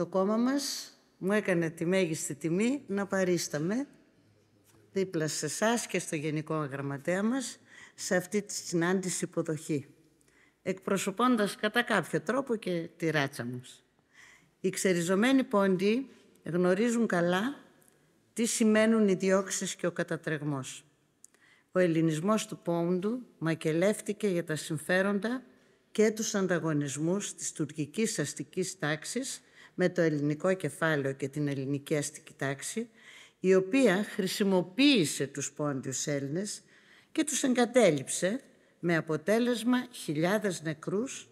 το κόμμα μας μου έκανε τη μέγιστη τιμή να παρίσταμε δίπλα σε εσάς και στο Γενικό Γραμματέα μας σε αυτή τη συνάντηση υποδοχή, εκπροσωπώντας κατά κάποιο τρόπο και τη ράτσα μας. Οι ξεριζωμένοι πόντοι γνωρίζουν καλά τι σημαίνουν οι διώξεις και ο κατατρεγμός. Ο ελληνισμός του πόντου μακελεύτηκε για τα συμφέροντα και τους ανταγωνισμούς της τουρκικής αστικής τάξης με το ελληνικό κεφάλαιο και την ελληνική αστική τάξη, η οποία χρησιμοποίησε τους πόντιους Έλληνες και τους εγκατέλειψε με αποτέλεσμα χιλιάδες νεκρούς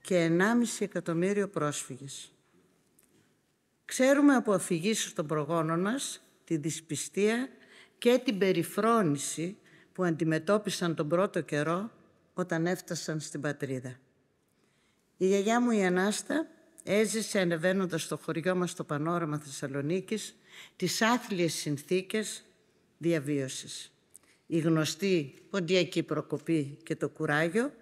και 1,5 εκατομμύριο πρόσφυγες. Ξέρουμε από αφηγήσεις των προγόνων μας τη δυσπιστία και την περιφρόνηση που αντιμετώπισαν τον πρώτο καιρό όταν έφτασαν στην πατρίδα. Η γιαγιά μου η Ανάστα έζησε ανεβαίνοντας στο χωριό μας το πανόραμα Θεσσαλονίκης τις άθλιες συνθήκες διαβίωσης. Η γνωστή ποντιακή προκοπή και το κουράγιο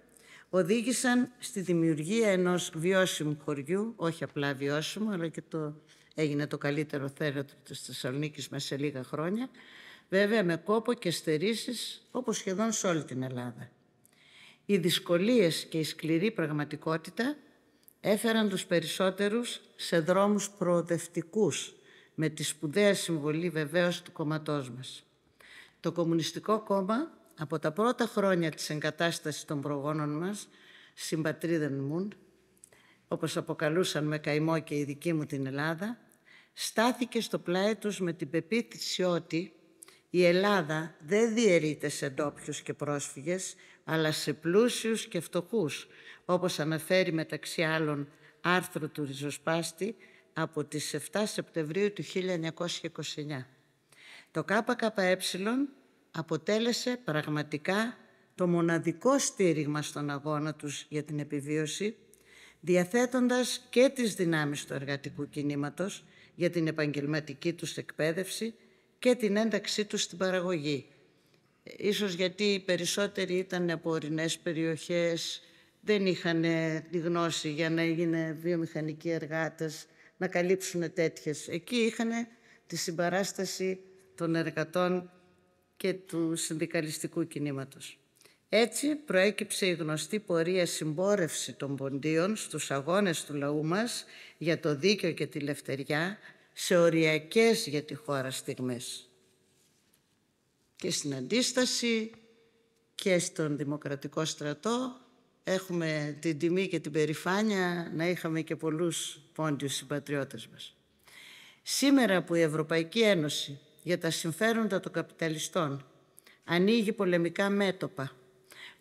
οδήγησαν στη δημιουργία ενός βιώσιμου χωριού, όχι απλά βιώσιμου, αλλά και το έγινε το καλύτερο θέατρο της Θεσσαλονίκης μέσα σε λίγα χρόνια, βέβαια με κόπο και στερήσεις όπως σχεδόν σε όλη την Ελλάδα. Οι δυσκολίες και η σκληρή πραγματικότητα έφεραν τους περισσότερους σε δρόμους προοδευτικούς, με τη σπουδαία συμβολή βεβαίως του κομματός μας. Το Κομμουνιστικό Κόμμα, από τα πρώτα χρόνια της εγκατάστασης των προγόνων μας, συμπατρίδεν μου, όπως αποκαλούσαν με καημό και η δική μου την Ελλάδα, στάθηκε στο πλάι τους με την πεποίθηση ότι η Ελλάδα δεν διαιρείται σε ντόπιους και πρόσφυγες, αλλά σε πλούσιους και φτωχούς, όπως αναφέρει μεταξύ άλλων άρθρο του Ριζοσπάστη από τις 7 Σεπτεμβρίου του 1929. Το ΚΚΕ αποτέλεσε πραγματικά το μοναδικό στήριγμα στον αγώνα τους για την επιβίωση, διαθέτοντας και τις δυνάμεις του εργατικού κινήματος για την επαγγελματική τους εκπαίδευση και την ένταξή τους στην παραγωγή. Ε, ίσως γιατί οι περισσότεροι ήταν από ορεινές περιοχές, δεν είχαν ε, τη γνώση για να γίνουν βιομηχανικοί εργάτες, να καλύψουν τέτοιες. Εκεί είχαν τη συμπαράσταση των εργατών και του συνδικαλιστικού κινήματος. Έτσι προέκυψε η γνωστή πορεία συμπόρευση των ποντίων στους αγώνες του λαού μας για το δίκαιο και τη λευτεριά σε οριακές για τη χώρα στιγμές. Και στην αντίσταση και στον δημοκρατικό στρατό έχουμε την τιμή και την περηφάνεια να είχαμε και πολλούς πόντιους συμπατριώτες μας. Σήμερα που η Ευρωπαϊκή Ένωση για τα συμφέροντα των καπιταλιστών ανοίγει πολεμικά μέτωπα,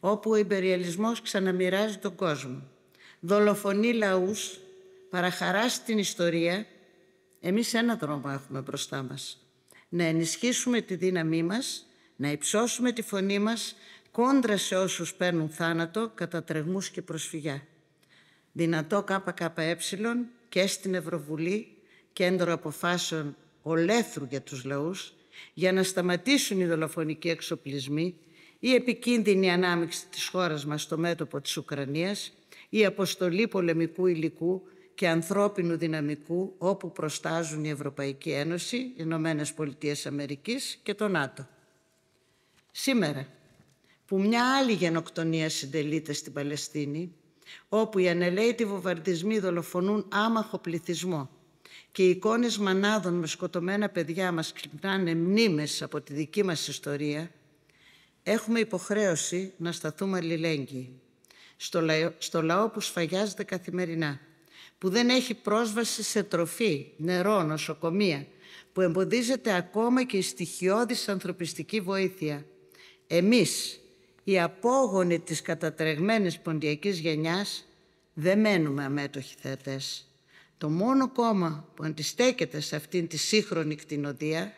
όπου ο υπεριαλισμός ξαναμοιράζει τον κόσμο, δολοφονεί λαούς, παραχαράσει την ιστορία, εμείς ένα δρόμο έχουμε μπροστά μας. Να ενισχύσουμε τη δύναμή μας, να υψώσουμε τη φωνή μας, κόντρα σε όσους παίρνουν θάνατο κατά και προσφυγιά. Δυνατό ΚΚΕ και στην Ευρωβουλή κέντρο αποφάσεων ολέθρου για τους λαούς για να σταματήσουν οι δολοφονικοί εξοπλισμοί, η επικίνδυνη ανάμειξη της χώρας μας στο μέτωπο της Ουκρανίας, η αποστολή πολεμικού υλικού και ανθρώπινου δυναμικού όπου προστάζουν η Ευρωπαϊκή Ένωση, οι Ηνωμένες Πολιτείες Αμερικής και το ΝΑΤΟ. Σήμερα, που μια άλλη γενοκτονία συντελείται στην Παλαιστίνη, όπου οι ανελαίτητοι βομβαρδισμοί δολοφονούν άμαχο πληθυσμό και οι εικόνες μανάδων με σκοτωμένα παιδιά μας ξυπνάνε μνήμες από τη δική μας ιστορία, έχουμε υποχρέωση να σταθούμε αλληλέγγυοι στο λαό, που σφαγιάζεται καθημερινά, που δεν έχει πρόσβαση σε τροφή, νερό, νοσοκομεία, που εμποδίζεται ακόμα και η στοιχειώδης ανθρωπιστική βοήθεια. Εμείς, οι απόγονοι της κατατρεγμένης ποντιακής γενιάς δεν μένουμε αμέτωχοι θεατές. Το μόνο κόμμα που αντιστέκεται σε αυτήν τη σύγχρονη κτηνοδία,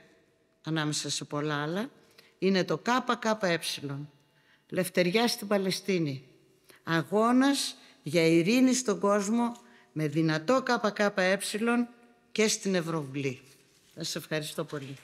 ανάμεσα σε πολλά άλλα, είναι το ΚΚΕ. Λευτεριά στην Παλαιστίνη. Αγώνας για ειρήνη στον κόσμο με δυνατό ΚΚΕ και στην Ευρωβουλή. Σας ευχαριστώ πολύ.